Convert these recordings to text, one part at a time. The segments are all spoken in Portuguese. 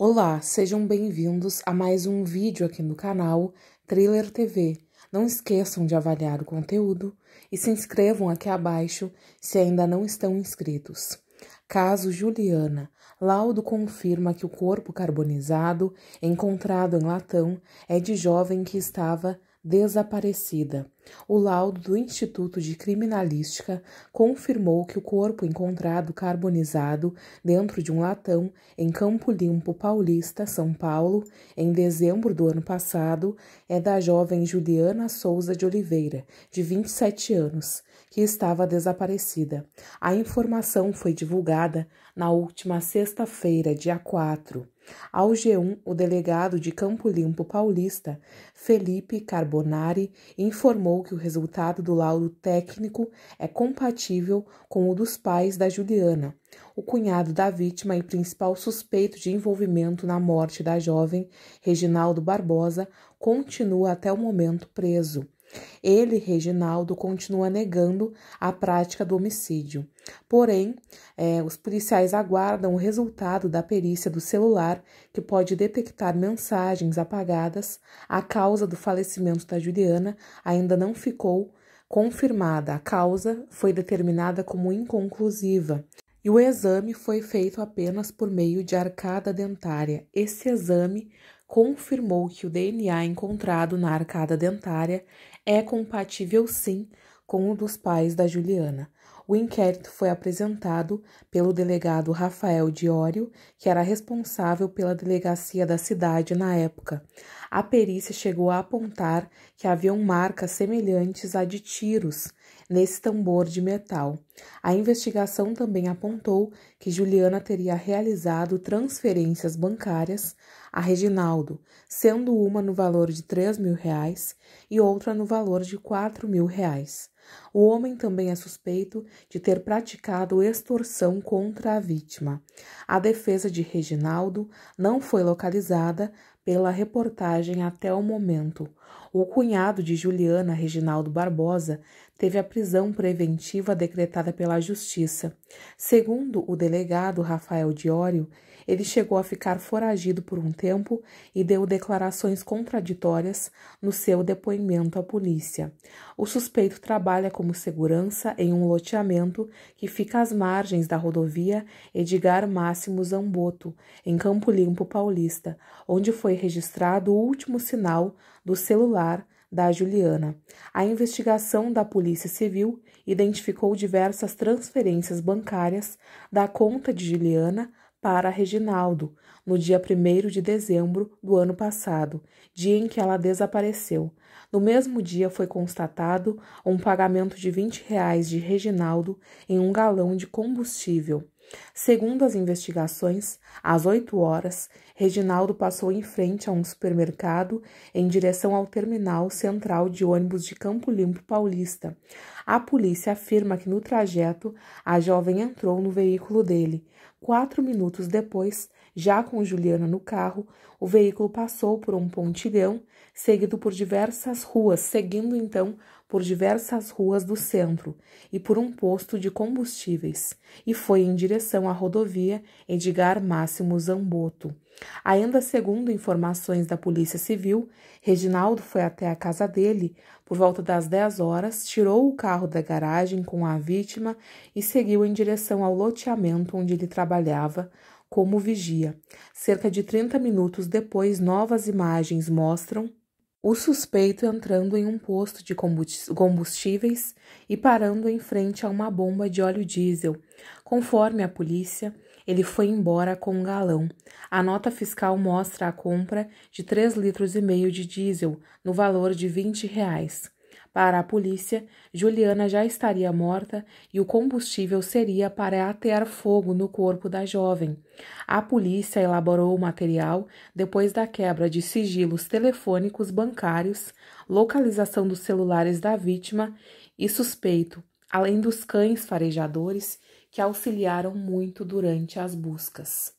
Olá, sejam bem-vindos a mais um vídeo aqui no canal Thriller TV. Não esqueçam de avaliar o conteúdo e se inscrevam aqui abaixo se ainda não estão inscritos. Caso Juliana, laudo confirma que o corpo carbonizado encontrado em latão é de jovem que estava desaparecida. O laudo do Instituto de Criminalística confirmou que o corpo encontrado carbonizado dentro de um latão em Campo Limpo Paulista, São Paulo, em dezembro do ano passado, é da jovem Juliana Souza de Oliveira, de 27 anos, que estava desaparecida. A informação foi divulgada na última sexta-feira, dia 4. Ao G1, o delegado de Campo Limpo Paulista, Felipe Carbonari, informou que o resultado do laudo técnico é compatível com o dos pais da Juliana, o cunhado da vítima e principal suspeito de envolvimento na morte da jovem, Reginaldo Barbosa, continua até o momento preso. Ele, Reginaldo, continua negando a prática do homicídio. Porém, é, os policiais aguardam o resultado da perícia do celular, que pode detectar mensagens apagadas. A causa do falecimento da Juliana ainda não ficou confirmada. A causa foi determinada como inconclusiva. E o exame foi feito apenas por meio de arcada dentária. Esse exame confirmou que o DNA encontrado na arcada dentária é compatível sim com o dos pais da Juliana, o inquérito foi apresentado pelo delegado Rafael Diório, que era responsável pela delegacia da cidade na época. A perícia chegou a apontar que haviam marcas semelhantes a de tiros nesse tambor de metal. A investigação também apontou que Juliana teria realizado transferências bancárias a Reginaldo, sendo uma no valor de 3 mil reais e outra no valor de 4 mil reais. O homem também é suspeito de ter praticado extorsão contra a vítima. A defesa de Reginaldo não foi localizada pela reportagem até o momento. O cunhado de Juliana, Reginaldo Barbosa, teve a prisão preventiva decretada pela Justiça. Segundo o delegado Rafael Diório, ele chegou a ficar foragido por um tempo e deu declarações contraditórias no seu depoimento à polícia. O suspeito trabalha como segurança em um loteamento que fica às margens da rodovia Edgar Máximo Zamboto, em Campo Limpo Paulista, onde foi registrado o último sinal do celular da Juliana. A investigação da Polícia Civil identificou diversas transferências bancárias da conta de Juliana para Reginaldo no dia 1 de dezembro do ano passado, dia em que ela desapareceu. No mesmo dia foi constatado um pagamento de 20 reais de Reginaldo em um galão de combustível Segundo as investigações, às 8 horas, Reginaldo passou em frente a um supermercado em direção ao terminal central de ônibus de Campo Limpo Paulista. A polícia afirma que no trajeto a jovem entrou no veículo dele, Quatro minutos depois, já com Juliana no carro, o veículo passou por um pontilhão, seguido por diversas ruas, seguindo então por diversas ruas do centro e por um posto de combustíveis, e foi em direção à rodovia Edgar Máximo Zamboto Ainda segundo informações da Polícia Civil, Reginaldo foi até a casa dele por volta das 10 horas, tirou o carro da garagem com a vítima e seguiu em direção ao loteamento onde ele trabalhava como vigia. Cerca de 30 minutos depois, novas imagens mostram o suspeito entrando em um posto de combustíveis e parando em frente a uma bomba de óleo diesel. Conforme a polícia, ele foi embora com um galão. A nota fiscal mostra a compra de três litros e meio de diesel, no valor de 20 reais. Para a polícia, Juliana já estaria morta e o combustível seria para atear fogo no corpo da jovem. A polícia elaborou o material depois da quebra de sigilos telefônicos bancários, localização dos celulares da vítima e suspeito além dos cães farejadores que auxiliaram muito durante as buscas.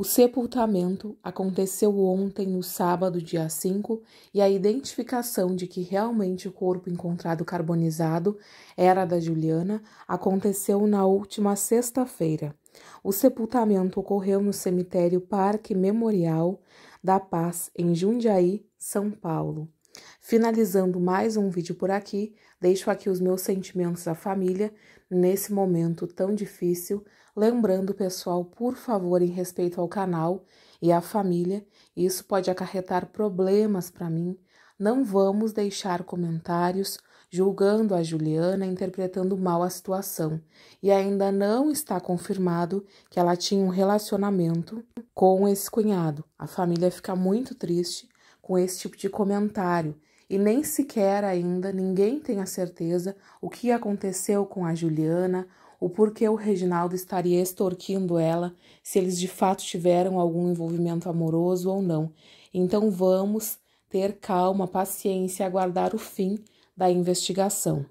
O sepultamento aconteceu ontem, no sábado, dia 5, e a identificação de que realmente o corpo encontrado carbonizado era da Juliana aconteceu na última sexta-feira. O sepultamento ocorreu no cemitério Parque Memorial da Paz, em Jundiaí, São Paulo. Finalizando mais um vídeo por aqui, deixo aqui os meus sentimentos à família nesse momento tão difícil. Lembrando, pessoal, por favor, em respeito ao canal e à família, isso pode acarretar problemas para mim. Não vamos deixar comentários julgando a Juliana, interpretando mal a situação, e ainda não está confirmado que ela tinha um relacionamento com esse cunhado. A família fica muito triste com esse tipo de comentário e nem sequer ainda ninguém tem a certeza o que aconteceu com a Juliana, o porquê o Reginaldo estaria extorquindo ela, se eles de fato tiveram algum envolvimento amoroso ou não. Então vamos ter calma, paciência e aguardar o fim da investigação.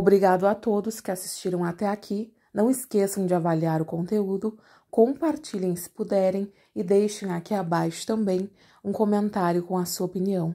Obrigado a todos que assistiram até aqui. Não esqueçam de avaliar o conteúdo, compartilhem se puderem e deixem aqui abaixo também um comentário com a sua opinião.